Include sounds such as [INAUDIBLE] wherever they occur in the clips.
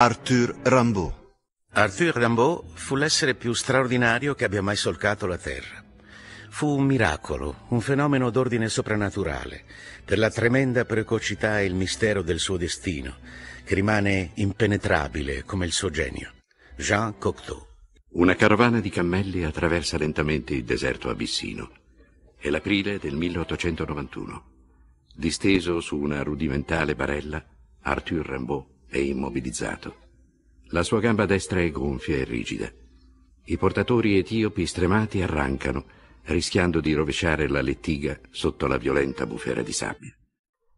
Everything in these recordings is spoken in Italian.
Arthur Rimbaud. Arthur Rimbaud fu l'essere più straordinario che abbia mai solcato la Terra. Fu un miracolo, un fenomeno d'ordine soprannaturale, per la tremenda precocità e il mistero del suo destino, che rimane impenetrabile come il suo genio. Jean Cocteau. Una carovana di cammelli attraversa lentamente il deserto abissino. È l'aprile del 1891. Disteso su una rudimentale barella, Arthur Rimbaud e immobilizzato. La sua gamba destra è gonfia e rigida. I portatori etiopi stremati arrancano, rischiando di rovesciare la lettiga sotto la violenta bufera di sabbia.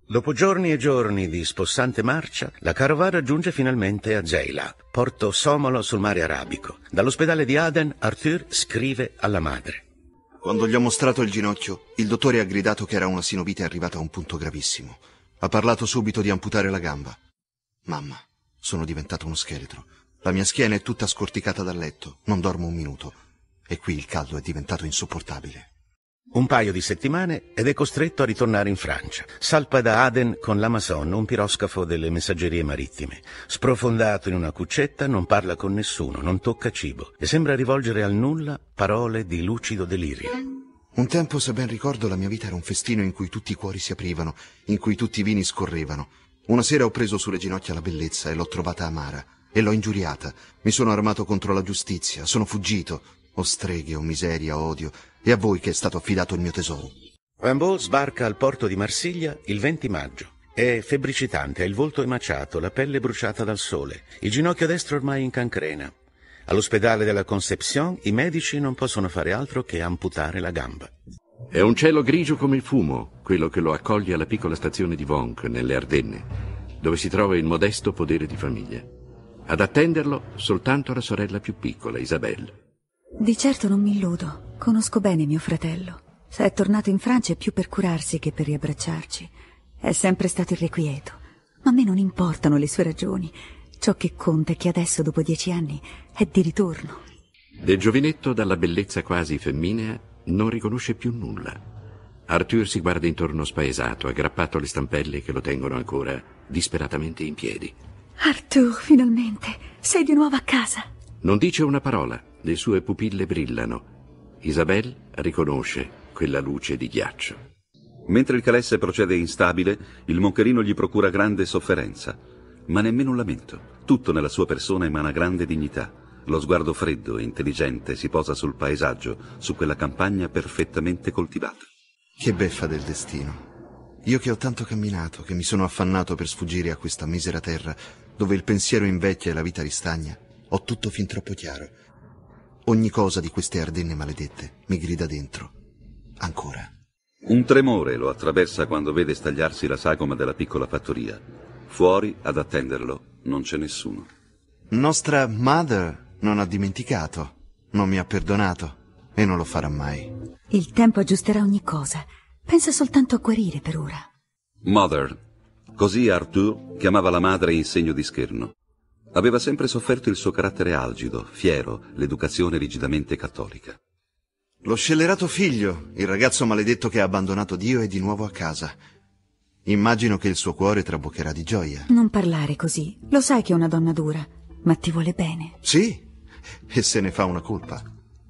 Dopo giorni e giorni di spossante marcia, la carovana giunge finalmente a Zeila, porto somalo sul mare arabico. Dall'ospedale di Aden, Arthur scrive alla madre. Quando gli ho mostrato il ginocchio, il dottore ha gridato che era una sinovite arrivata a un punto gravissimo. Ha parlato subito di amputare la gamba. Mamma, sono diventato uno scheletro. La mia schiena è tutta scorticata dal letto, non dormo un minuto. E qui il caldo è diventato insopportabile. Un paio di settimane ed è costretto a ritornare in Francia. Salpa da Aden con l'Amazon, un piroscafo delle messaggerie marittime. Sprofondato in una cuccetta, non parla con nessuno, non tocca cibo e sembra rivolgere al nulla parole di lucido delirio. Un tempo, se ben ricordo, la mia vita era un festino in cui tutti i cuori si aprivano, in cui tutti i vini scorrevano, una sera ho preso sulle ginocchia la bellezza e l'ho trovata amara e l'ho ingiuriata. Mi sono armato contro la giustizia, sono fuggito. Ho streghe, ho miseria, odio. E a voi che è stato affidato il mio tesoro. Rimbaud sbarca al porto di Marsiglia il 20 maggio. È febbricitante, ha il volto emaciato, la pelle bruciata dal sole, il ginocchio destro ormai in cancrena. All'ospedale della Concepción i medici non possono fare altro che amputare la gamba. È un cielo grigio come il fumo, quello che lo accoglie alla piccola stazione di Vonk, nelle Ardenne, dove si trova il modesto podere di famiglia. Ad attenderlo soltanto la sorella più piccola, Isabelle. Di certo non mi illudo. Conosco bene mio fratello. Se è tornato in Francia è più per curarsi che per riabbracciarci. È sempre stato irrequieto. Ma a me non importano le sue ragioni. Ciò che conta è che adesso, dopo dieci anni, è di ritorno. Del giovinetto dalla bellezza quasi femminea non riconosce più nulla. Arthur si guarda intorno spaesato, aggrappato alle stampelle che lo tengono ancora disperatamente in piedi. Arthur, finalmente, sei di nuovo a casa. Non dice una parola, le sue pupille brillano. Isabel riconosce quella luce di ghiaccio. Mentre il calesse procede instabile, il moncherino gli procura grande sofferenza, ma nemmeno un lamento. Tutto nella sua persona emana grande dignità. Lo sguardo freddo e intelligente si posa sul paesaggio, su quella campagna perfettamente coltivata. Che beffa del destino. Io che ho tanto camminato, che mi sono affannato per sfuggire a questa misera terra, dove il pensiero invecchia e la vita ristagna, ho tutto fin troppo chiaro. Ogni cosa di queste Ardenne maledette mi grida dentro. Ancora. Un tremore lo attraversa quando vede stagliarsi la sagoma della piccola fattoria. Fuori, ad attenderlo, non c'è nessuno. Nostra mother, non ha dimenticato, non mi ha perdonato e non lo farà mai. Il tempo aggiusterà ogni cosa. Pensa soltanto a guarire per ora. Mother. Così Arthur chiamava la madre in segno di scherno. Aveva sempre sofferto il suo carattere algido, fiero, l'educazione rigidamente cattolica. Lo scellerato figlio, il ragazzo maledetto che ha abbandonato Dio, è di nuovo a casa. Immagino che il suo cuore traboccherà di gioia. Non parlare così. Lo sai che è una donna dura, ma ti vuole bene. Sì, e se ne fa una colpa.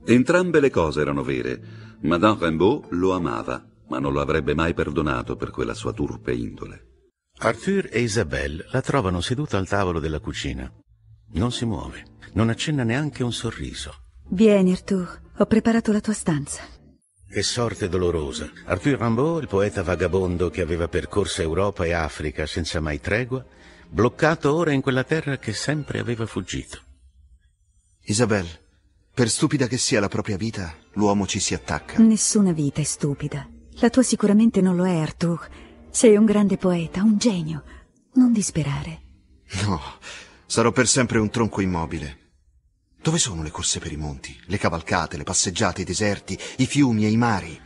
Entrambe le cose erano vere. Madame Rimbaud lo amava, ma non lo avrebbe mai perdonato per quella sua turpe indole. Arthur e Isabelle la trovano seduta al tavolo della cucina. Non si muove, non accenna neanche un sorriso. Vieni, Arthur, ho preparato la tua stanza. Che sorte dolorosa. Arthur Rimbaud, il poeta vagabondo che aveva percorso Europa e Africa senza mai tregua, bloccato ora in quella terra che sempre aveva fuggito. Isabel, per stupida che sia la propria vita, l'uomo ci si attacca. Nessuna vita è stupida. La tua sicuramente non lo è, Arthur. Sei un grande poeta, un genio. Non disperare. No, sarò per sempre un tronco immobile. Dove sono le corse per i monti, le cavalcate, le passeggiate, i deserti, i fiumi e i mari?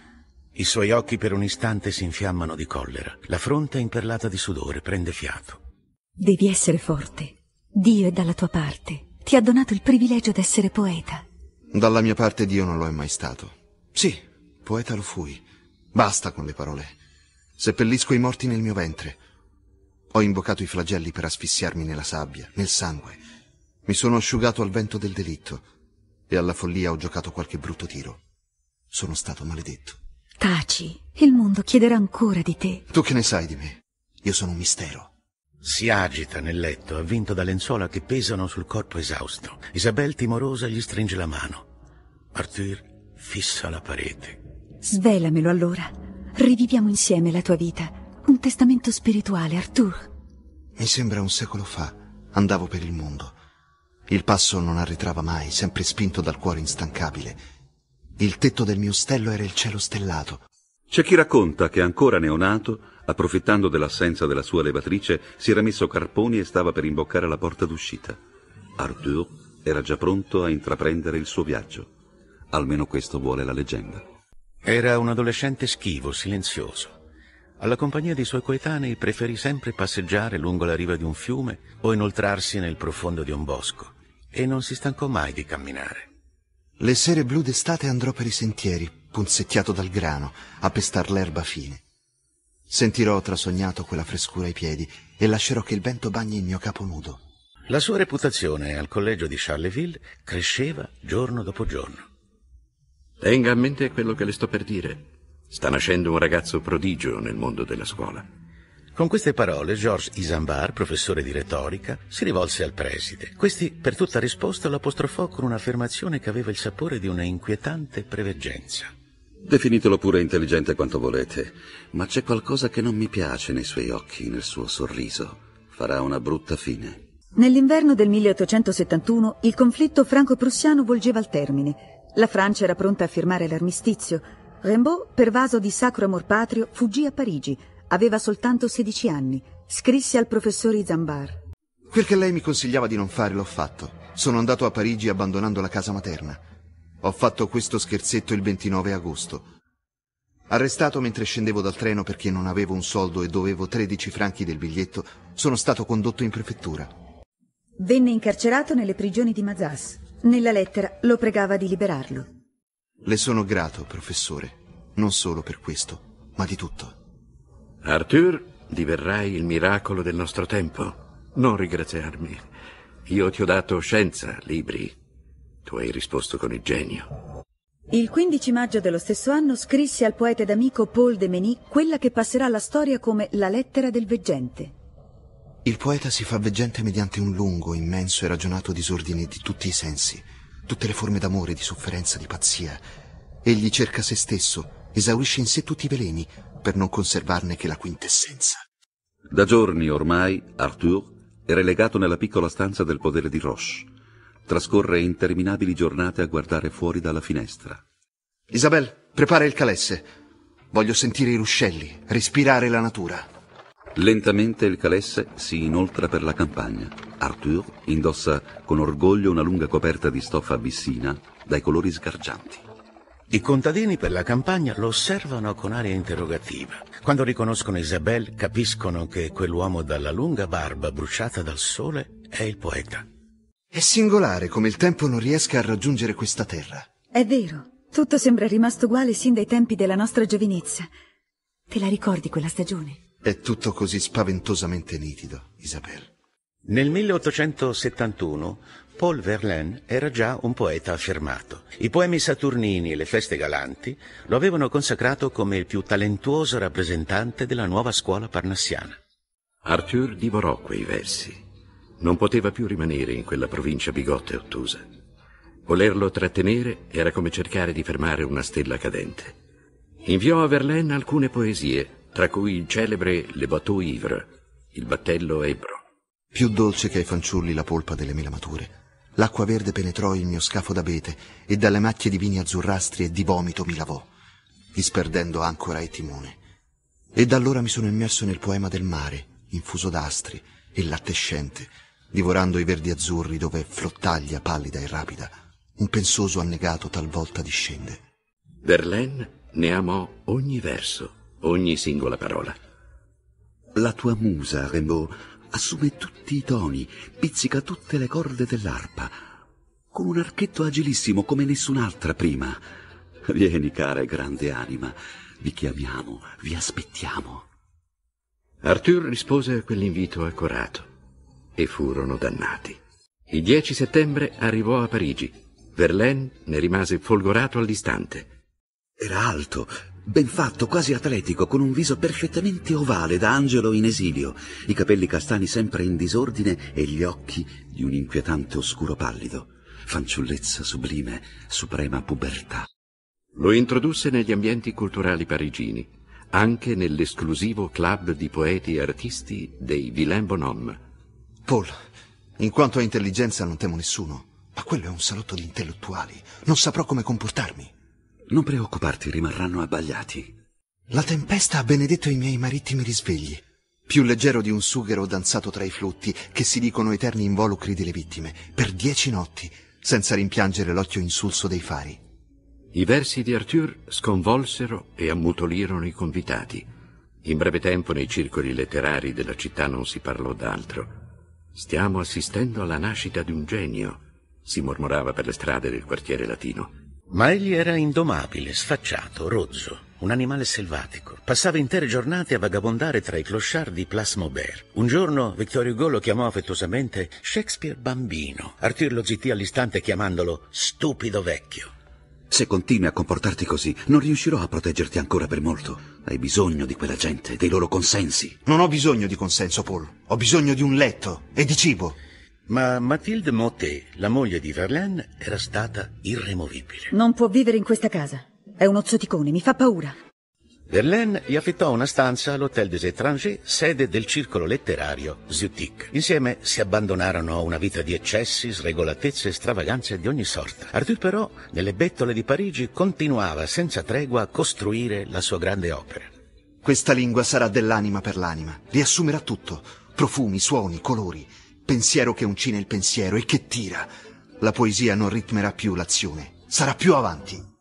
I suoi occhi per un istante si infiammano di collera. La fronte è imperlata di sudore, prende fiato. Devi essere forte. Dio è dalla tua parte ti ha donato il privilegio d'essere poeta. Dalla mia parte Dio non lo è mai stato. Sì, poeta lo fui. Basta con le parole. Seppellisco i morti nel mio ventre. Ho invocato i flagelli per asfissiarmi nella sabbia, nel sangue. Mi sono asciugato al vento del delitto e alla follia ho giocato qualche brutto tiro. Sono stato maledetto. Taci, il mondo chiederà ancora di te. Tu che ne sai di me? Io sono un mistero. Si agita nel letto, avvinto da lenzuola che pesano sul corpo esausto. Isabel, timorosa, gli stringe la mano. Arthur fissa la parete. Svelamelo allora. Riviviamo insieme la tua vita. Un testamento spirituale, Arthur. Mi sembra un secolo fa. Andavo per il mondo. Il passo non arretrava mai, sempre spinto dal cuore instancabile. Il tetto del mio ostello era il cielo stellato. C'è chi racconta che ancora neonato, approfittando dell'assenza della sua levatrice, si era messo carponi e stava per imboccare la porta d'uscita. Arthur era già pronto a intraprendere il suo viaggio. Almeno questo vuole la leggenda. Era un adolescente schivo, silenzioso. Alla compagnia dei suoi coetanei preferì sempre passeggiare lungo la riva di un fiume o inoltrarsi nel profondo di un bosco. E non si stancò mai di camminare. Le sere blu d'estate andrò per i sentieri, punzecchiato dal grano, a pestar l'erba fine. Sentirò trasognato quella frescura ai piedi e lascerò che il vento bagni il mio capo nudo. La sua reputazione al collegio di Charleville cresceva giorno dopo giorno. Tenga a mente quello che le sto per dire. Sta nascendo un ragazzo prodigio nel mondo della scuola. Con queste parole Georges Isambard, professore di retorica, si rivolse al preside. Questi, per tutta risposta, lo apostrofò con un'affermazione che aveva il sapore di una inquietante preveggenza. Definitelo pure intelligente quanto volete, ma c'è qualcosa che non mi piace nei suoi occhi, nel suo sorriso. Farà una brutta fine. Nell'inverno del 1871 il conflitto franco-prussiano volgeva al termine. La Francia era pronta a firmare l'armistizio. Rimbaud, pervaso di sacro amor patrio, fuggì a Parigi. Aveva soltanto 16 anni. Scrisse al professore Zambar. Quel che lei mi consigliava di non fare l'ho fatto. Sono andato a Parigi abbandonando la casa materna. Ho fatto questo scherzetto il 29 agosto. Arrestato mentre scendevo dal treno perché non avevo un soldo e dovevo 13 franchi del biglietto, sono stato condotto in prefettura. Venne incarcerato nelle prigioni di Mazas. Nella lettera lo pregava di liberarlo. Le sono grato, professore, non solo per questo, ma di tutto. Arthur, diverrai il miracolo del nostro tempo. Non ringraziarmi. Io ti ho dato scienza, libri, tu hai risposto con il genio. Il 15 maggio dello stesso anno scrisse al poeta ed amico Paul de Meny quella che passerà alla storia come la lettera del veggente. Il poeta si fa veggente mediante un lungo, immenso e ragionato disordine di tutti i sensi, tutte le forme d'amore, di sofferenza, di pazzia. Egli cerca se stesso, esaurisce in sé tutti i veleni, per non conservarne che la quintessenza. Da giorni ormai, Arthur è relegato nella piccola stanza del podere di Roche Trascorre interminabili giornate a guardare fuori dalla finestra. Isabel, prepara il calesse. Voglio sentire i ruscelli, respirare la natura. Lentamente il calesse si inoltra per la campagna. Arthur indossa con orgoglio una lunga coperta di stoffa abissina dai colori sgargianti. I contadini per la campagna lo osservano con aria interrogativa. Quando riconoscono Isabel capiscono che quell'uomo dalla lunga barba bruciata dal sole è il poeta. È singolare come il tempo non riesca a raggiungere questa terra. È vero. Tutto sembra rimasto uguale sin dai tempi della nostra giovinezza. Te la ricordi quella stagione? È tutto così spaventosamente nitido, Isabel. Nel 1871 Paul Verlaine era già un poeta affermato. I poemi saturnini e le feste galanti lo avevano consacrato come il più talentuoso rappresentante della nuova scuola parnassiana. Arthur divorò quei versi non poteva più rimanere in quella provincia bigotta e ottusa. Volerlo trattenere era come cercare di fermare una stella cadente. Inviò a Verlaine alcune poesie, tra cui il celebre Le bateau ivre, il battello ebro. Più dolce che ai fanciulli la polpa delle mele mature, l'acqua verde penetrò il mio scafo d'abete e dalle macchie di vini azzurrastri e di vomito mi lavò, disperdendo ancora e timone. E da allora mi sono immerso nel poema del mare, infuso d'astri e lattescente, divorando i verdi azzurri dove flottaglia pallida e rapida un pensoso annegato talvolta discende. Verlaine ne amò ogni verso, ogni singola parola. La tua musa, Rimbaud, assume tutti i toni, pizzica tutte le corde dell'arpa, con un archetto agilissimo come nessun'altra prima. Vieni, cara e grande anima, vi chiamiamo, vi aspettiamo. Arthur rispose a quell'invito accorato e furono dannati. Il 10 settembre arrivò a Parigi. Verlaine ne rimase folgorato all'istante. Era alto, ben fatto, quasi atletico, con un viso perfettamente ovale da angelo in esilio, i capelli castani sempre in disordine e gli occhi di un inquietante oscuro pallido. Fanciullezza sublime, suprema pubertà. Lo introdusse negli ambienti culturali parigini, anche nell'esclusivo club di poeti e artisti dei Villain Bonhomme, Paul, in quanto a intelligenza non temo nessuno, ma quello è un salotto di intellettuali. Non saprò come comportarmi. Non preoccuparti, rimarranno abbagliati. La tempesta ha benedetto i miei marittimi risvegli, più leggero di un sughero danzato tra i flutti, che si dicono eterni involucri delle vittime, per dieci notti, senza rimpiangere l'occhio insulso dei fari. I versi di Arthur sconvolsero e ammutolirono i convitati. In breve tempo nei circoli letterari della città non si parlò d'altro. Stiamo assistendo alla nascita di un genio, si mormorava per le strade del quartiere latino. Ma egli era indomabile, sfacciato, rozzo, un animale selvatico. Passava intere giornate a vagabondare tra i clochard di Place Maubert. Un giorno Vittorio Hugo lo chiamò affettuosamente Shakespeare bambino. Arthur lo zittì all'istante chiamandolo stupido vecchio. Se continui a comportarti così, non riuscirò a proteggerti ancora per molto. Hai bisogno di quella gente, dei loro consensi. Non ho bisogno di consenso, Paul. Ho bisogno di un letto e di cibo. Ma Mathilde Motte, la moglie di Verlaine, era stata irremovibile. Non può vivere in questa casa. È uno zoticone, mi fa paura. Verlaine gli affittò una stanza all'Hôtel des Étrangers, sede del circolo letterario Zutik. Insieme si abbandonarono a una vita di eccessi, sregolatezze e stravaganze di ogni sorta. Arthur però, nelle bettole di Parigi, continuava senza tregua a costruire la sua grande opera. Questa lingua sarà dell'anima per l'anima, riassumerà tutto, profumi, suoni, colori, pensiero che uncina il pensiero e che tira. La poesia non ritmerà più l'azione, sarà più avanti.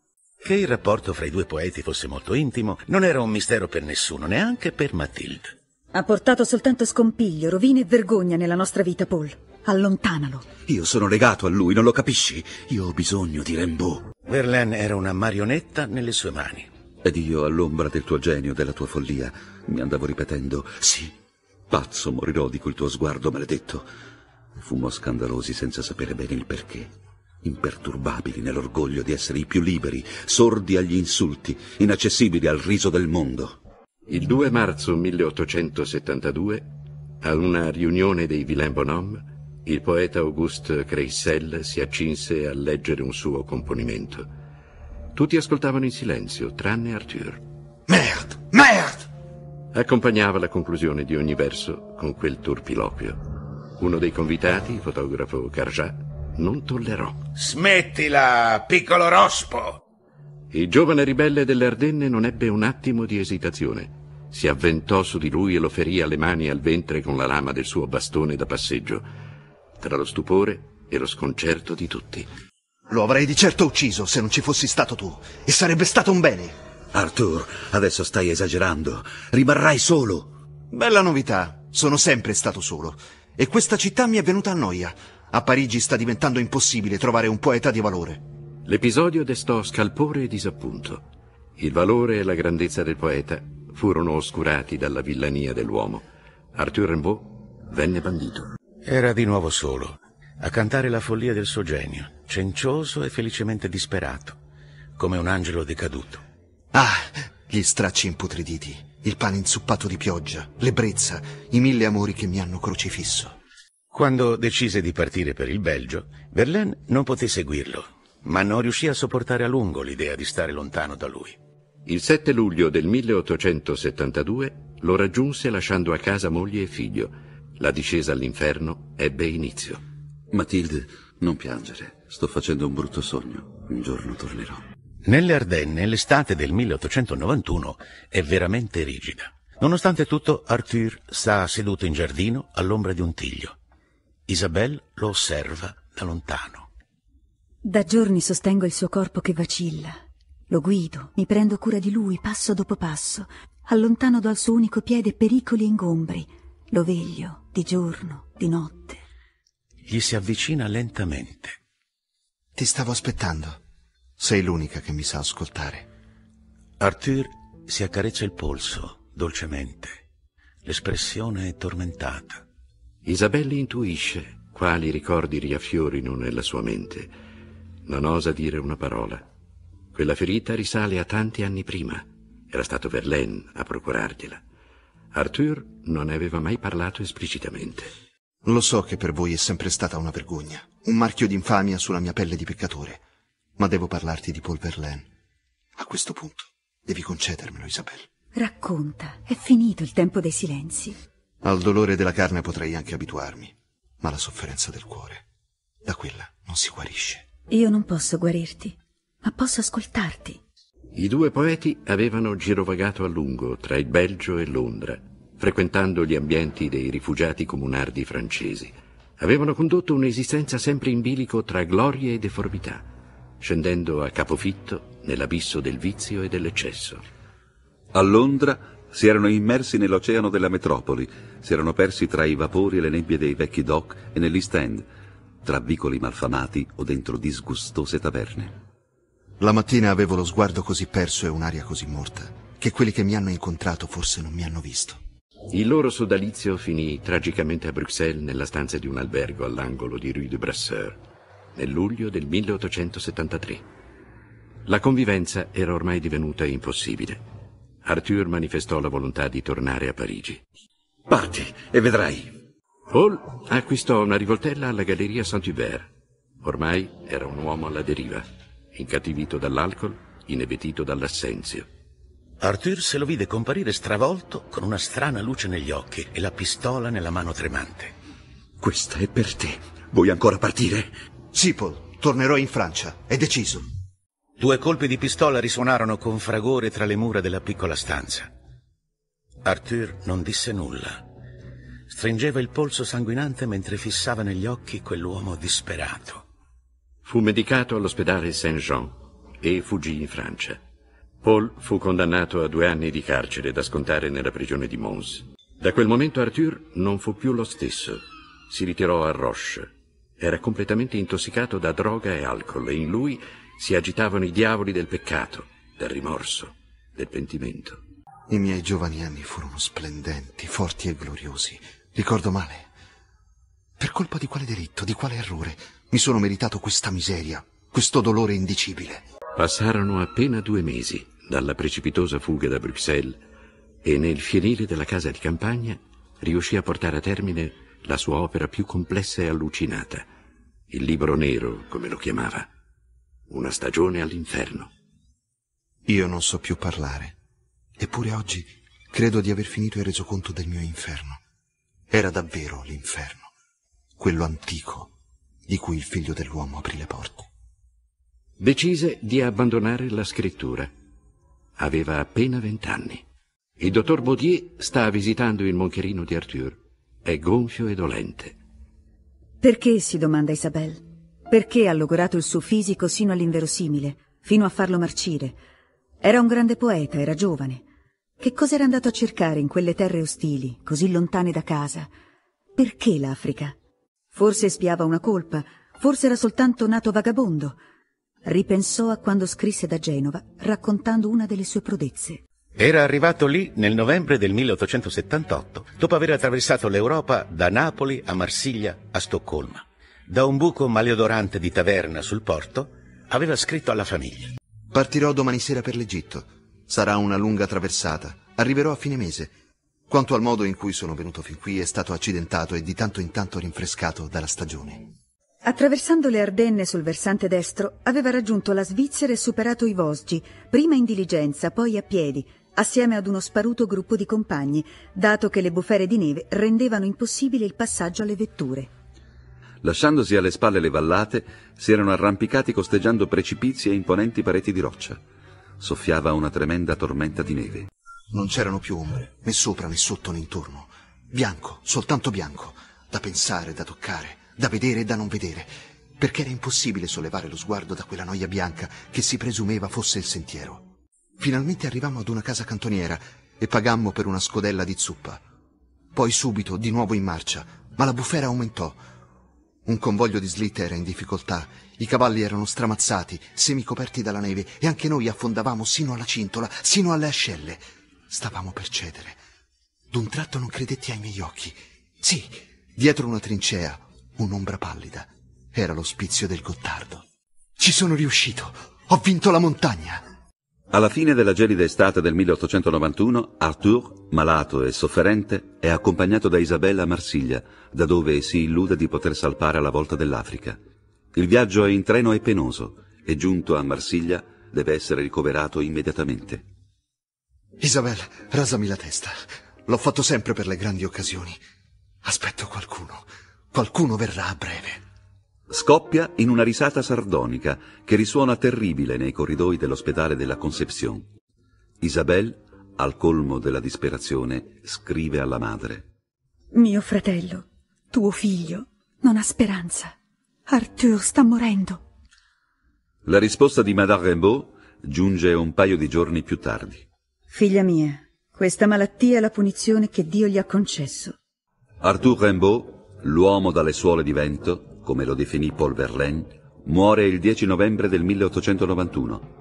Che il rapporto fra i due poeti fosse molto intimo non era un mistero per nessuno, neanche per Mathilde. Ha portato soltanto scompiglio, rovine e vergogna nella nostra vita, Paul. Allontanalo. Io sono legato a lui, non lo capisci? Io ho bisogno di Rimbaud. Verlaine era una marionetta nelle sue mani. Ed io, all'ombra del tuo genio, della tua follia, mi andavo ripetendo, sì, pazzo morirò di quel tuo sguardo maledetto. Fummo scandalosi senza sapere bene il perché imperturbabili nell'orgoglio di essere i più liberi, sordi agli insulti, inaccessibili al riso del mondo. Il 2 marzo 1872, a una riunione dei Vilain Bonhomme, il poeta Auguste Creissel si accinse a leggere un suo componimento. Tutti ascoltavano in silenzio, tranne Arthur. Merde! Merde! Accompagnava la conclusione di ogni verso con quel turpiloquio. Uno dei convitati, il fotografo Carjat, non tollerò. Smettila, piccolo rospo! Il giovane ribelle delle Ardenne non ebbe un attimo di esitazione. Si avventò su di lui e lo ferì alle mani e al ventre con la lama del suo bastone da passeggio, tra lo stupore e lo sconcerto di tutti. Lo avrei di certo ucciso se non ci fossi stato tu, e sarebbe stato un bene. Arthur, adesso stai esagerando. Rimarrai solo. Bella novità. Sono sempre stato solo. E questa città mi è venuta a noia. A Parigi sta diventando impossibile trovare un poeta di valore. L'episodio destò scalpore e disappunto. Il valore e la grandezza del poeta furono oscurati dalla villania dell'uomo. Arthur Rimbaud venne bandito. Era di nuovo solo, a cantare la follia del suo genio, cencioso e felicemente disperato, come un angelo decaduto. Ah, gli stracci imputriditi, il pane inzuppato di pioggia, l'ebbrezza, i mille amori che mi hanno crocifisso. Quando decise di partire per il Belgio, Verlaine non poté seguirlo, ma non riuscì a sopportare a lungo l'idea di stare lontano da lui. Il 7 luglio del 1872 lo raggiunse lasciando a casa moglie e figlio. La discesa all'inferno ebbe inizio. Matilde, non piangere, sto facendo un brutto sogno. Un giorno tornerò. Nelle Ardenne l'estate del 1891 è veramente rigida. Nonostante tutto, Arthur sta seduto in giardino all'ombra di un tiglio. Isabel lo osserva da lontano. Da giorni sostengo il suo corpo che vacilla. Lo guido, mi prendo cura di lui passo dopo passo, allontano dal suo unico piede pericoli e ingombri. Lo veglio di giorno, di notte. Gli si avvicina lentamente. Ti stavo aspettando. Sei l'unica che mi sa ascoltare. Arthur si accarezza il polso dolcemente. L'espressione è tormentata. Isabelle intuisce quali ricordi riaffiorino nella sua mente. Non osa dire una parola. Quella ferita risale a tanti anni prima. Era stato Verlaine a procurargliela. Arthur non ne aveva mai parlato esplicitamente. Lo so che per voi è sempre stata una vergogna, un marchio d'infamia sulla mia pelle di peccatore, ma devo parlarti di Paul Verlaine. A questo punto devi concedermelo, Isabel. Racconta, è finito il tempo dei silenzi. Al dolore della carne potrei anche abituarmi, ma la sofferenza del cuore, da quella non si guarisce. Io non posso guarirti, ma posso ascoltarti. I due poeti avevano girovagato a lungo tra il Belgio e Londra, frequentando gli ambienti dei rifugiati comunardi francesi. Avevano condotto un'esistenza sempre in bilico tra glorie e deformità, scendendo a capofitto nell'abisso del vizio e dell'eccesso. A Londra si erano immersi nell'oceano della metropoli, si erano persi tra i vapori e le nebbie dei vecchi dock e negli stand, tra vicoli malfamati o dentro disgustose taverne. La mattina avevo lo sguardo così perso e un'aria così morta, che quelli che mi hanno incontrato forse non mi hanno visto. Il loro sodalizio finì tragicamente a Bruxelles nella stanza di un albergo all'angolo di Rue de Brasseur, nel luglio del 1873. La convivenza era ormai divenuta impossibile. Arthur manifestò la volontà di tornare a Parigi. Parti e vedrai. Paul acquistò una rivoltella alla Galleria Saint-Hubert. Ormai era un uomo alla deriva, incattivito dall'alcol, inebetito dall'assenzio. Arthur se lo vide comparire stravolto, con una strana luce negli occhi e la pistola nella mano tremante. Questa è per te. Vuoi ancora partire? Sì, Paul. Tornerò in Francia. È deciso. Due colpi di pistola risuonarono con fragore tra le mura della piccola stanza. Arthur non disse nulla. Stringeva il polso sanguinante mentre fissava negli occhi quell'uomo disperato. Fu medicato all'ospedale Saint-Jean e fuggì in Francia. Paul fu condannato a due anni di carcere da scontare nella prigione di Mons. Da quel momento Arthur non fu più lo stesso. Si ritirò a Roche. Era completamente intossicato da droga e alcol e in lui si agitavano i diavoli del peccato, del rimorso, del pentimento. I miei giovani anni furono splendenti, forti e gloriosi. Ricordo male. Per colpa di quale delitto, di quale errore, mi sono meritato questa miseria, questo dolore indicibile. Passarono appena due mesi dalla precipitosa fuga da Bruxelles e nel fienile della casa di campagna riuscì a portare a termine la sua opera più complessa e allucinata, il libro nero, come lo chiamava. Una stagione all'inferno. Io non so più parlare. Eppure oggi credo di aver finito il resoconto del mio inferno. Era davvero l'inferno, quello antico di cui il figlio dell'uomo aprì le porte. Decise di abbandonare la scrittura. Aveva appena vent'anni. Il dottor Baudier sta visitando il moncherino di Arthur. È gonfio e dolente. Perché? si domanda Isabelle. Perché ha logorato il suo fisico sino all'inverosimile, fino a farlo marcire? Era un grande poeta, era giovane. Che cosa era andato a cercare in quelle terre ostili, così lontane da casa? Perché l'Africa? Forse spiava una colpa, forse era soltanto nato vagabondo. Ripensò a quando scrisse da Genova, raccontando una delle sue prodezze. Era arrivato lì nel novembre del 1878, dopo aver attraversato l'Europa da Napoli a Marsiglia a Stoccolma da un buco maleodorante di taverna sul porto, aveva scritto alla famiglia. Partirò domani sera per l'Egitto. Sarà una lunga traversata. Arriverò a fine mese. Quanto al modo in cui sono venuto fin qui è stato accidentato e di tanto in tanto rinfrescato dalla stagione. Attraversando le Ardenne sul versante destro, aveva raggiunto la Svizzera e superato i Vosgi, prima in diligenza, poi a piedi, assieme ad uno sparuto gruppo di compagni, dato che le bufere di neve rendevano impossibile il passaggio alle vetture lasciandosi alle spalle le vallate, si erano arrampicati costeggiando precipizi e imponenti pareti di roccia. Soffiava una tremenda tormenta di neve. Non c'erano più ombre, né sopra né sotto né intorno. Bianco, soltanto bianco, da pensare, da toccare, da vedere e da non vedere, perché era impossibile sollevare lo sguardo da quella noia bianca che si presumeva fosse il sentiero. Finalmente arrivammo ad una casa cantoniera e pagammo per una scodella di zuppa. Poi subito, di nuovo in marcia, ma la bufera aumentò un convoglio di slitte era in difficoltà, i cavalli erano stramazzati, semicoperti dalla neve, e anche noi affondavamo sino alla cintola, sino alle ascelle. Stavamo per cedere. D'un tratto non credetti ai miei occhi. Sì, dietro una trincea, un'ombra pallida. Era l'ospizio del Gottardo. Ci sono riuscito! Ho vinto la montagna! Alla fine della gelida estate del 1891, Arthur, malato e sofferente, è accompagnato da Isabella a Marsiglia, da dove si illude di poter salpare alla volta dell'Africa. Il viaggio in treno è penoso e giunto a Marsiglia deve essere ricoverato immediatamente. Isabella, rasami la testa. L'ho fatto sempre per le grandi occasioni. Aspetto qualcuno. Qualcuno verrà a breve scoppia in una risata sardonica che risuona terribile nei corridoi dell'ospedale della Concepción. Isabel, al colmo della disperazione, scrive alla madre. Mio fratello, tuo figlio, non ha speranza. Arthur sta morendo. La risposta di Madame Rimbaud giunge un paio di giorni più tardi. Figlia mia, questa malattia è la punizione che Dio gli ha concesso. Arthur Rimbaud, l'uomo dalle suole di vento, come lo definì Paul Verlaine, muore il 10 novembre del 1891.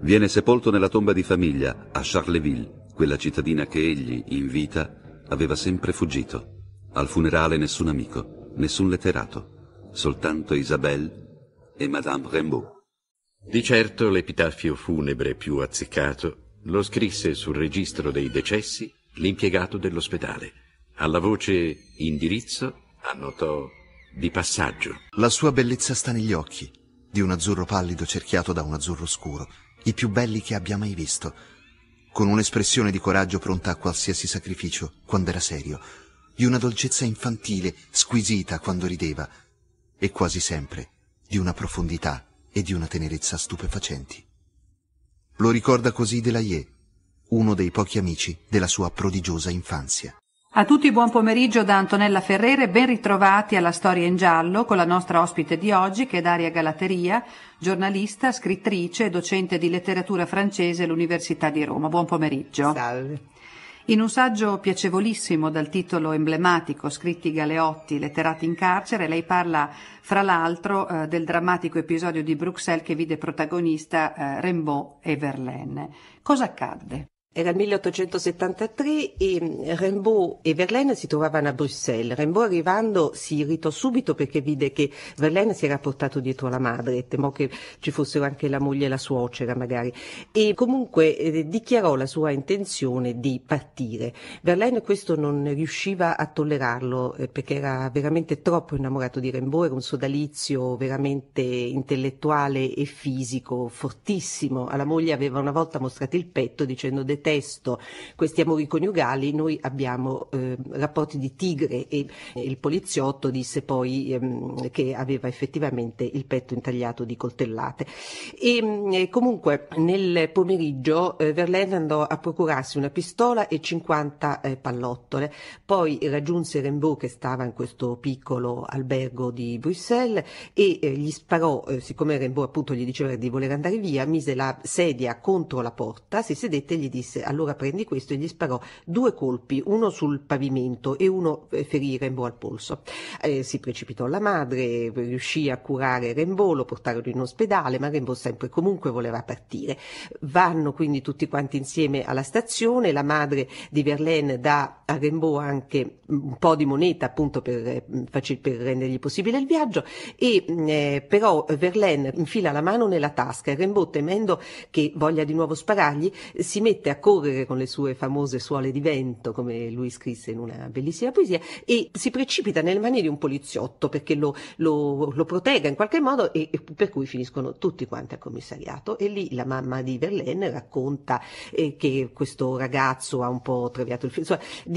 Viene sepolto nella tomba di famiglia a Charleville, quella cittadina che egli, in vita, aveva sempre fuggito. Al funerale nessun amico, nessun letterato, soltanto Isabelle e Madame Rimbaud. Di certo l'epitaffio funebre più azzeccato lo scrisse sul registro dei decessi l'impiegato dell'ospedale. Alla voce indirizzo annotò di passaggio. La sua bellezza sta negli occhi, di un azzurro pallido cerchiato da un azzurro scuro, i più belli che abbia mai visto, con un'espressione di coraggio pronta a qualsiasi sacrificio quando era serio, di una dolcezza infantile, squisita quando rideva, e quasi sempre di una profondità e di una tenerezza stupefacenti. Lo ricorda così Delaye, uno dei pochi amici della sua prodigiosa infanzia. A tutti buon pomeriggio da Antonella Ferrere, ben ritrovati alla Storia in Giallo con la nostra ospite di oggi che è Daria Galateria, giornalista, scrittrice e docente di letteratura francese all'Università di Roma. Buon pomeriggio. Salve. In un saggio piacevolissimo dal titolo emblematico Scritti Galeotti, letterati in carcere, lei parla fra l'altro eh, del drammatico episodio di Bruxelles che vide protagonista eh, Rimbaud e Verlaine. Cosa accadde? Era il 1873 e mm, Rimbaud e Verlaine si trovavano a Bruxelles. Rimbaud arrivando si irritò subito perché vide che Verlaine si era portato dietro la madre e temò che ci fossero anche la moglie e la suocera magari. E comunque eh, dichiarò la sua intenzione di partire. Verlaine questo non riusciva a tollerarlo eh, perché era veramente troppo innamorato di Rimbaud, era un sodalizio veramente intellettuale e fisico, fortissimo. Alla moglie aveva una volta mostrato il petto dicendo contesto questi amori coniugali noi abbiamo eh, rapporti di tigre e, il poliziotto disse poi ehm, che aveva effettivamente il petto intagliato di coltellate. E, mm, comunque nel pomeriggio eh, Verlaine andò a procurarsi una pistola e 50 eh, pallottole, poi raggiunse Rimbaud che stava in questo piccolo albergo di Bruxelles e eh, gli sparò, eh, siccome Rimbaud appunto gli diceva di voler andare via, mise la sedia contro la porta, si sedette e gli disse disse allora prendi questo e gli sparò due colpi, uno sul pavimento e uno eh, ferì Rembo al polso. Eh, si precipitò la madre, riuscì a curare Rembo, lo portarono in ospedale, ma Rembo sempre comunque voleva partire. Vanno quindi tutti quanti insieme alla stazione, la madre di Verlaine dà a Rimbaud anche un po' di moneta appunto per, eh, per rendergli possibile il viaggio e mm, eh, però Verlaine infila la mano nella tasca e Rimbaud temendo che voglia di nuovo sparargli si mette a correre con le sue famose suole di vento come lui scrisse in una bellissima poesia e si precipita nelle mani di un poliziotto perché lo, lo, lo protegga in qualche modo e, e, per cui finiscono tutti quanti al commissariato e lì la mamma di Verlaine racconta eh, che questo ragazzo ha un po' traviato il figlio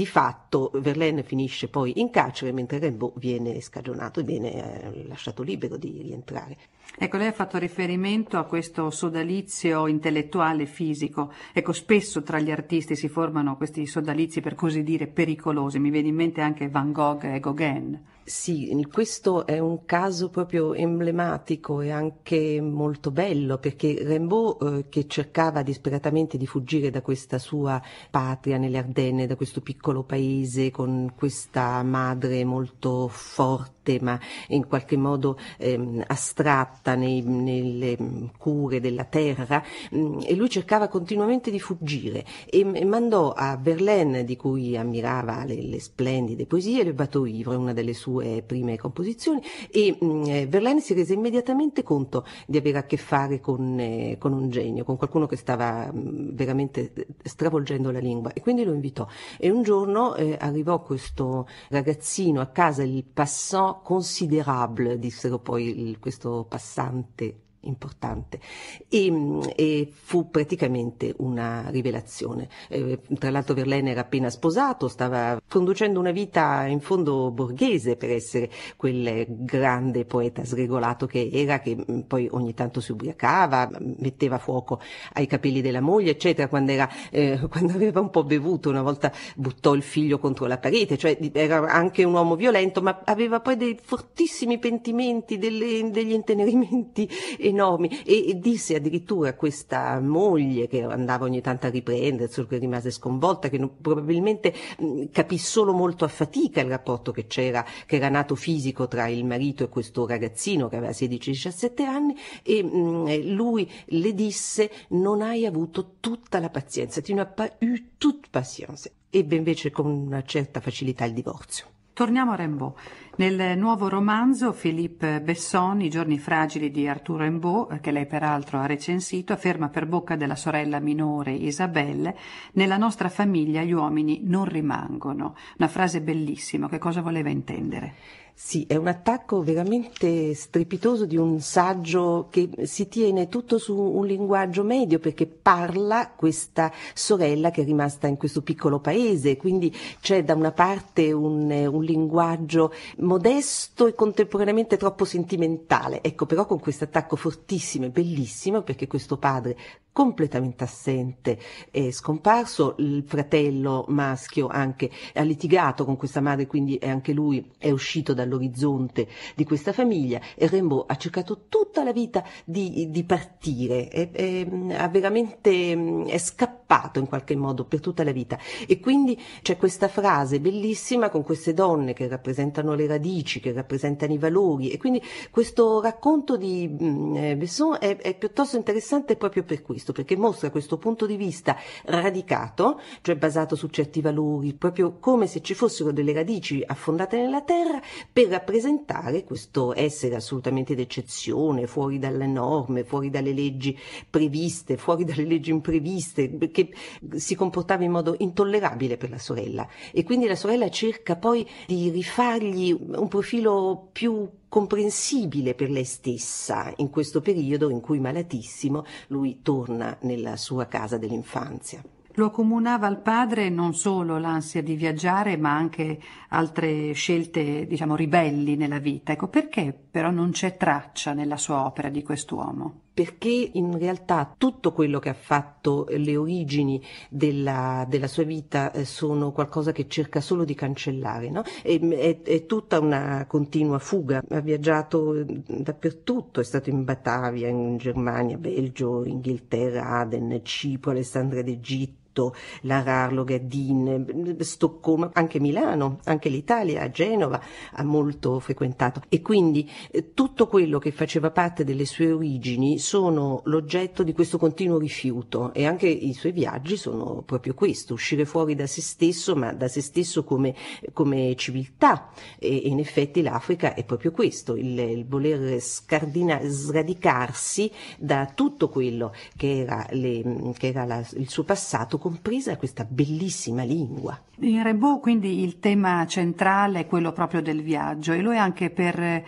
di fatto Verlaine finisce poi in carcere mentre Rimbaud viene scagionato e viene eh, lasciato libero di rientrare. Ecco, lei ha fatto riferimento a questo sodalizio intellettuale fisico. Ecco, spesso tra gli artisti si formano questi sodalizi per così dire pericolosi. Mi viene in mente anche Van Gogh e Gauguin. Sì, questo è un caso proprio emblematico e anche molto bello perché Rimbaud eh, che cercava disperatamente di fuggire da questa sua patria nelle Ardenne, da questo piccolo paese con questa madre molto forte ma in qualche modo ehm, astratta nei, nelle mm, cure della terra mh, mm, e lui cercava continuamente di fuggire e, e mandò a Verlaine di cui ammirava le, le splendide poesie le Bateau Ivre, una delle sue sue prime composizioni e mh, mm, eh, Verlaine si rese immediatamente conto di avere a che fare con, eh, con un genio, con qualcuno che stava mh, mm, veramente eh, stravolgendo la lingua e quindi lo invitò. E un giorno eh, arrivò questo ragazzino a casa, il passant considerable, dissero poi il, questo passante importante e, e, fu praticamente una rivelazione. Eh, tra l'altro Verlaine era appena sposato, stava conducendo una vita in fondo borghese per essere quel grande poeta sregolato che era, che mm, poi ogni tanto si ubriacava, mm, metteva fuoco ai capelli della moglie, eccetera, quando, era, eh, [LAUGHS] quando aveva un po' bevuto, una volta buttò il figlio contro la parete, cioè era anche un uomo violento, ma aveva poi dei fortissimi pentimenti, delle, degli intenerimenti. [LAUGHS] E enormi e, e disse addirittura a questa moglie che andava ogni tanto a riprendersi, che rimase sconvolta, che non, probabilmente mh, mm, capì solo molto a fatica il rapporto che c'era, che era nato fisico tra il marito e questo ragazzino che aveva 16-17 anni e mh, mm, lui le disse non hai avuto tutta la pazienza, tu n'as pas eu toute patience. Ebbe invece con una certa facilità il divorzio. Torniamo a Rimbaud. Nel nuovo romanzo Philippe Besson, I giorni fragili di Arturo Rimbaud, eh, che lei peraltro ha recensito, afferma per bocca della sorella minore Isabelle, nella nostra famiglia gli uomini non rimangono. Una frase bellissima, che cosa voleva intendere? Sì, è un attacco veramente strepitoso di un saggio che si tiene tutto su un linguaggio medio perché parla questa sorella che è rimasta in questo piccolo paese, quindi c'è da una parte un, un linguaggio modesto e contemporaneamente troppo sentimentale, ecco però con questo attacco fortissimo e bellissimo perché questo padre completamente assente, è scomparso, il fratello maschio anche ha litigato con questa madre, quindi anche lui è uscito dall'orizzonte di questa famiglia e Rimbaud ha cercato tutta la vita di, di partire, è, è, è veramente è scappato strappato in qualche modo per tutta la vita. E quindi c'è questa frase bellissima con queste donne che rappresentano le radici, che rappresentano i valori. E quindi questo racconto di mm, eh, Besson è, è piuttosto interessante proprio per questo, perché mostra questo punto di vista radicato, cioè basato su certi valori, proprio come se ci fossero delle radici affondate nella terra per rappresentare questo essere assolutamente d'eccezione, fuori dalle norme, fuori dalle leggi previste, fuori dalle leggi impreviste, che che si comportava in modo intollerabile per la sorella e quindi la sorella cerca poi di rifargli un profilo più comprensibile per lei stessa in questo periodo in cui malatissimo lui torna nella sua casa dell'infanzia. Lo accomunava al padre non solo l'ansia di viaggiare, ma anche altre scelte, diciamo, ribelli nella vita. Ecco, perché però non c'è traccia nella sua opera di quest'uomo? perché in realtà tutto quello che ha fatto, eh, le origini della, della sua vita eh, sono qualcosa che cerca solo di cancellare, no? è, mm, è, è, tutta una continua fuga, ha viaggiato mm, dappertutto, è stato in Batavia, in Germania, Belgio, Inghilterra, Aden, Cipro, Alessandria d'Egitto, tutto, la Harlogardin, Stoccolma, anche Milano, anche l'Italia, Genova ha molto frequentato e quindi eh, tutto quello che faceva parte delle sue origini sono l'oggetto di questo continuo rifiuto e anche i suoi viaggi sono proprio questo, uscire fuori da se stesso ma da se stesso come, come civiltà e, in effetti l'Africa è proprio questo, il, il voler scardina, sradicarsi da tutto quello che era, le, che era la, il suo passato compresa questa bellissima lingua. In Rebù quindi il tema centrale è quello proprio del viaggio e lo è anche per eh,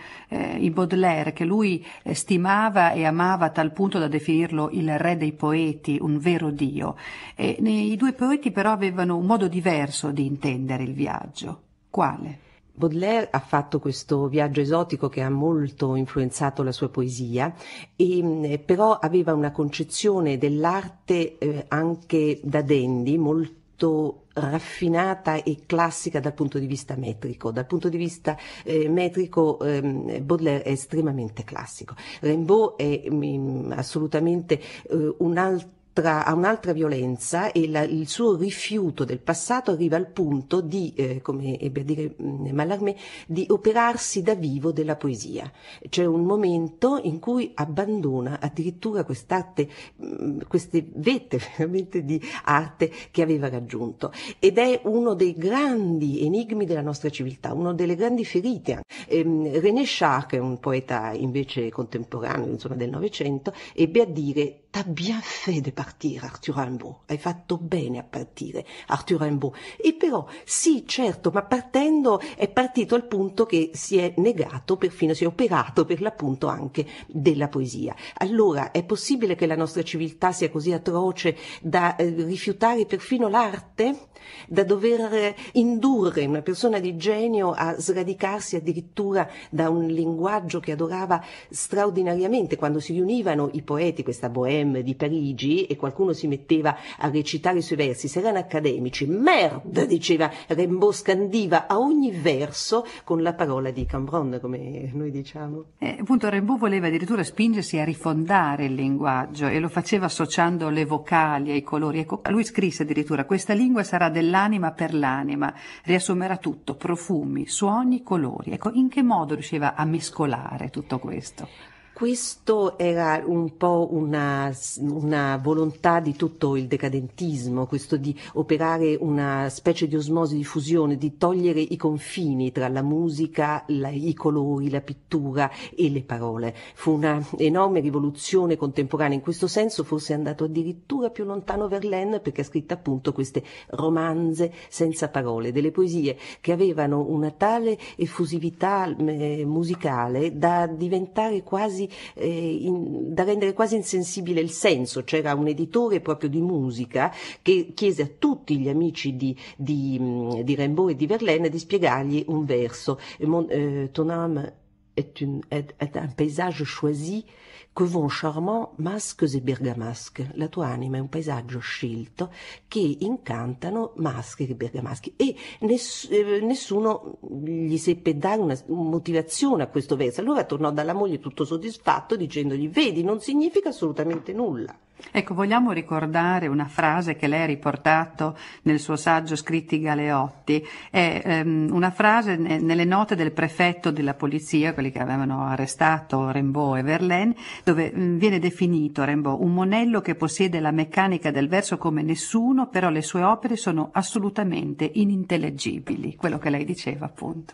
il Baudelaire che lui eh, stimava e amava a tal punto da definirlo il re dei poeti, un vero dio. E, I due poeti però avevano un modo diverso di intendere il viaggio. Quale? Baudelaire ha fatto questo viaggio esotico che ha molto influenzato la sua poesia, e, mm, però aveva una concezione dell'arte eh, anche da dandy molto raffinata e classica dal punto di vista metrico. Dal punto di vista eh, metrico ehm, Baudelaire è estremamente classico. Rimbaud è mh, mm, assolutamente eh, un altro tra, a un'altra violenza e la, il suo rifiuto del passato arriva al punto di, eh, come ebbe a dire mm, Mallarmé, di operarsi da vivo della poesia. C'è un momento in cui abbandona addirittura quest'arte, mm, queste vette [LAUGHS] veramente di arte che aveva raggiunto. Ed è uno dei grandi enigmi della nostra civiltà, uno delle grandi ferite. Ehm, René Char, che è un poeta invece contemporaneo, insomma del Novecento, ebbe a dire T'as bien fait de partire, Arthur Rimbaud. Hai fatto bene a partire, Arthur Rimbaud. E però, sì, certo, ma partendo è partito al punto che si è negato, perfino si è operato per l'appunto anche della poesia. Allora, è possibile che la nostra civiltà sia così atroce da eh, rifiutare perfino l'arte? Da dover eh, indurre una persona di genio a sradicarsi addirittura da un linguaggio che adorava straordinariamente quando si riunivano i poeti, questa boema Bohème di Parigi e qualcuno si metteva a recitare i suoi versi, se erano accademici, merda, diceva Rimbaud scandiva a ogni verso con la parola di Cambron, come noi diciamo. Eh, appunto Rimbaud voleva addirittura spingersi a rifondare il linguaggio e lo faceva associando le vocali ai colori. Ecco, lui scrisse addirittura questa lingua sarà dell'anima per l'anima, riassumerà tutto, profumi, suoni, colori. Ecco, in che modo riusciva a mescolare tutto questo? Questo era un po' una, una, volontà di tutto il decadentismo, questo di operare una specie di osmosi, di fusione, di togliere i confini tra la musica, la, i colori, la pittura e le parole. Fu una enorme rivoluzione contemporanea, in questo senso forse è andato addirittura più lontano Verlaine perché ha scritto appunto queste romanze senza parole, delle poesie che avevano una tale effusività eh, musicale da diventare quasi eh, in, da rendere quasi insensibile il senso. C'era un editore proprio di musica che chiese a tutti gli amici di, di, mm, di Rimbaud e di Verlaine di spiegargli un verso. Mon, eh, ton âme est, une, est, est un paysage choisi que vont charmants masques et Bergamasques. La tua anima è un paesaggio scelto che incantano masche e bergamaschi e ness- eh, nessuno gli seppe dare una motivazione a questo verso. Allora tornò dalla moglie tutto soddisfatto dicendogli vedi non significa assolutamente nulla. Ecco, vogliamo ricordare una frase che lei ha riportato nel suo saggio Scritti Galeotti, è ehm, una frase ne, nelle note del prefetto della polizia, quelli che avevano arrestato Rimbaud e Verlaine, dove mh, mm, viene definito Rimbaud un monello che possiede la meccanica del verso come nessuno, però le sue opere sono assolutamente inintellegibili, quello che lei diceva appunto.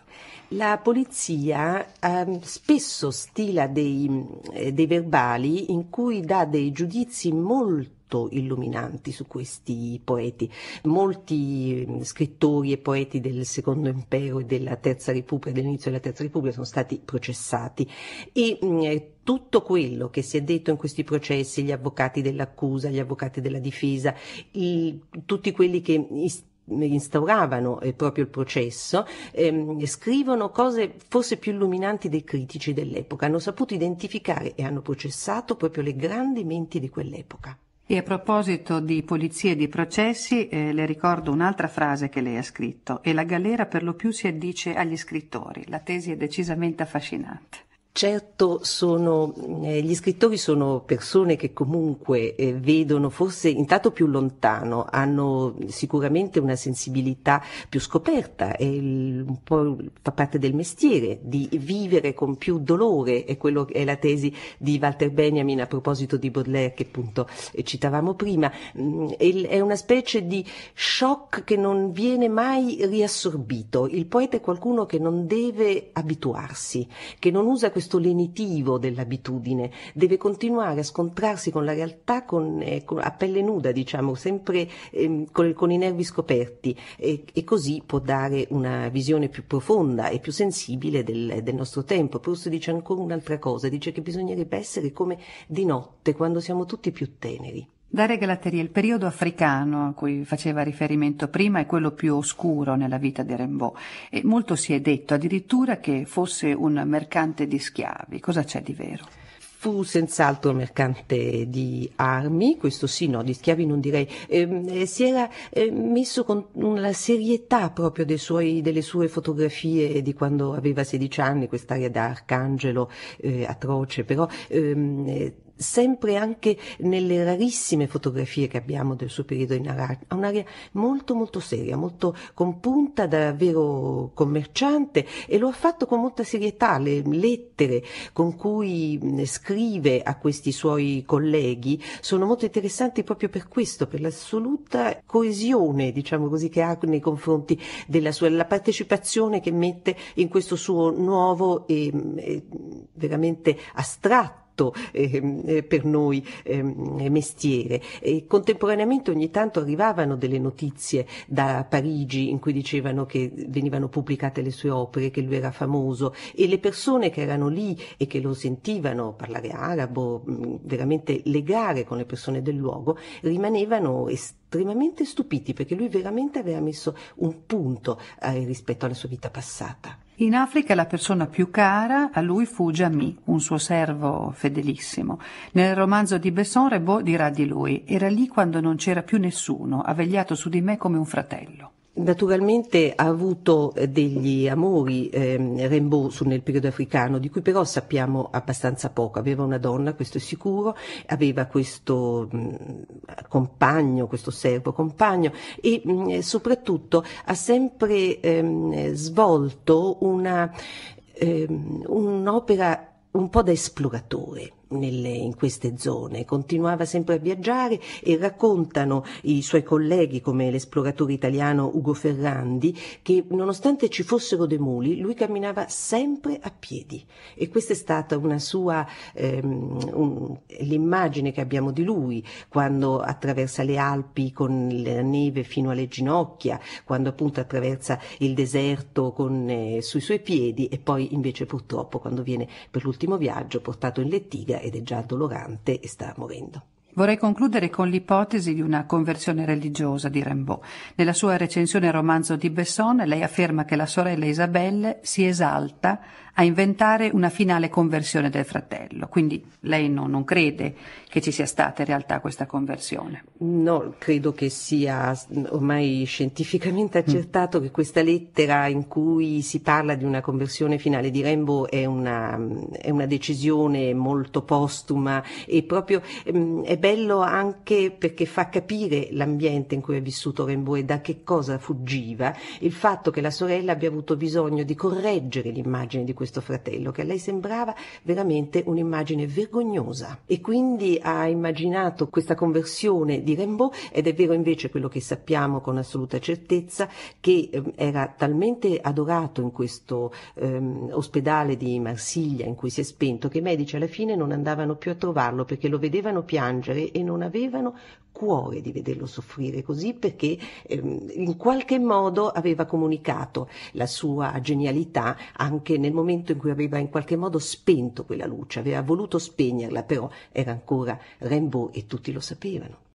La polizia ehm, spesso stila dei, eh, dei verbali in cui dà dei giudizi molto illuminanti su questi poeti. Molti mm, scrittori e poeti del secondo impero e della terza repubblica, dell'inizio della terza repubblica sono stati processati e mm, eh, tutto quello che si è detto in questi processi, gli avvocati dell'accusa, gli avvocati della difesa, i, tutti quelli che ist- instauravano eh, proprio il processo, ehm, scrivono cose forse più illuminanti dei critici dell'epoca, hanno saputo identificare e hanno processato proprio le grandi menti di quell'epoca. E a proposito di polizia e di processi, eh, le ricordo un'altra frase che lei ha scritto, e la galera per lo più si addice agli scrittori, la tesi è decisamente affascinante. Certo, sono, eh, gli scrittori sono persone che comunque eh, vedono forse intanto più lontano, hanno sicuramente una sensibilità più scoperta, è il, un po' fa parte del mestiere di vivere con più dolore, è, quello, è la tesi di Walter Benjamin a proposito di Baudelaire che appunto eh, citavamo prima, mm, è una specie di shock che non viene mai riassorbito, il poeta è qualcuno che non deve abituarsi, che non usa questo questo lenitivo dell'abitudine, deve continuare a scontrarsi con la realtà con, eh, con, a pelle nuda, diciamo, sempre eh, con, con, i nervi scoperti e, e, così può dare una visione più profonda e più sensibile del, del nostro tempo. Proust dice ancora un'altra cosa, dice che bisognerebbe essere come di notte, quando siamo tutti più teneri. Dare Galateria, il periodo africano a cui faceva riferimento prima è quello più oscuro nella vita di Rimbaud e molto si è detto addirittura che fosse un mercante di schiavi. Cosa c'è di vero? Fu senz'altro mercante di armi, questo sì, no, di schiavi non direi, ehm, eh, si era eh, messo con la serietà proprio suoi, delle sue fotografie di quando aveva 16 anni, quest'area da arcangelo eh, atroce, però ehm, eh, sempre anche nelle rarissime fotografie che abbiamo del suo periodo in Arad, ha un'aria molto molto seria, molto compunta da vero commerciante e lo ha fatto con molta serietà, le lettere con cui scrive a questi suoi colleghi sono molto interessanti proprio per questo, per l'assoluta coesione, diciamo così, che ha nei confronti della sua, la partecipazione che mette in questo suo nuovo e, e veramente astratto fatto ehm, eh, per noi eh, mestiere. E contemporaneamente ogni tanto arrivavano delle notizie da Parigi in cui dicevano che venivano pubblicate le sue opere, che lui era famoso e le persone che erano lì e che lo sentivano parlare arabo, mm, veramente legare con le persone del luogo, rimanevano estremamente stupiti perché lui veramente aveva messo un punto eh, rispetto alla sua vita passata. In Africa la persona più cara a lui fu Jamie, un suo servo fedelissimo. Nel romanzo di Besson Rebot dirà di lui, era lì quando non c'era più nessuno, ha vegliato su di me come un fratello. Naturalmente ha avuto eh, degli amori ehm, Rimbaud nel periodo africano, di cui però sappiamo abbastanza poco. Aveva una donna, questo è sicuro, aveva questo mh, mm, compagno, questo servo compagno e mh, mm, eh, soprattutto ha sempre ehm, svolto una, ehm, un'opera un po' da esploratore nelle, in queste zone, continuava sempre a viaggiare e raccontano i suoi colleghi come l'esploratore italiano Ugo Ferrandi che nonostante ci fossero dei muli lui camminava sempre a piedi e questa è stata una sua, ehm, un, l'immagine che abbiamo di lui quando attraversa le Alpi con la neve fino alle ginocchia, quando appunto attraversa il deserto con, eh, sui suoi piedi e poi invece purtroppo quando viene per l'ultimo viaggio portato in lettiga ed è già dolorante e sta muovendo. Vorrei concludere con l'ipotesi di una conversione religiosa di Rimbaud. Nella sua recensione romanzo di Besson, lei afferma che la sorella Isabelle si esalta a inventare una finale conversione del fratello. Quindi lei no, non crede che ci sia stata in realtà questa conversione? No, credo che sia ormai scientificamente mm. accertato mm. che questa lettera in cui si parla di una conversione finale di Rembo è una, è una decisione molto postuma e proprio mm, è bello anche perché fa capire l'ambiente in cui è vissuto Rembo e da che cosa fuggiva il fatto che la sorella abbia avuto bisogno di correggere l'immagine di questo fratello, che a lei sembrava veramente un'immagine vergognosa e quindi ha immaginato questa conversione di Rimbaud ed è vero invece quello che sappiamo con assoluta certezza che ehm, era talmente adorato in questo ehm, ospedale di Marsiglia in cui si è spento che i medici alla fine non andavano più a trovarlo perché lo vedevano piangere e non avevano cuore di vederlo soffrire così perché ehm, in qualche modo aveva comunicato la sua genialità anche nel momento momento in cui aveva in qualche modo spento quella luce, aveva voluto spegnerla, però era ancora Rainbow e tutti lo sapevano.